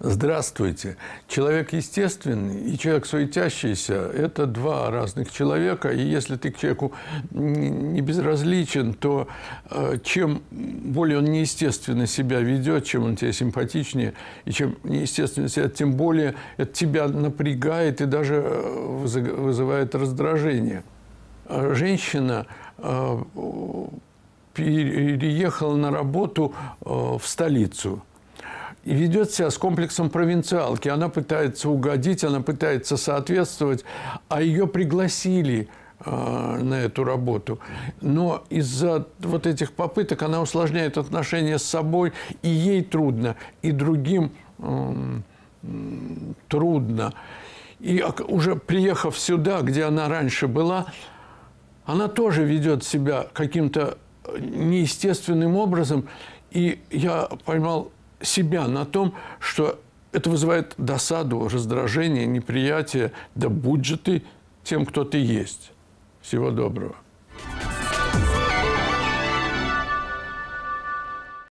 Здравствуйте. Человек естественный и человек суетящийся – это два разных человека. И если ты к человеку не безразличен, то э, чем более он неестественно себя ведет, чем он тебе симпатичнее, и чем неестественно себя, тем более это тебя напрягает и даже э, вызывает раздражение. Э, женщина переехала на работу в столицу – и ведет себя с комплексом провинциалки. Она пытается угодить, она пытается соответствовать, а ее пригласили э, на эту работу. Но из-за вот этих попыток она усложняет отношения с собой, и ей трудно, и другим эм, трудно. И уже приехав сюда, где она раньше была, она тоже ведет себя каким-то э, неестественным образом. И я поймал себя на том, что это вызывает досаду, раздражение, неприятие. Да будь же ты тем, кто ты есть. Всего доброго.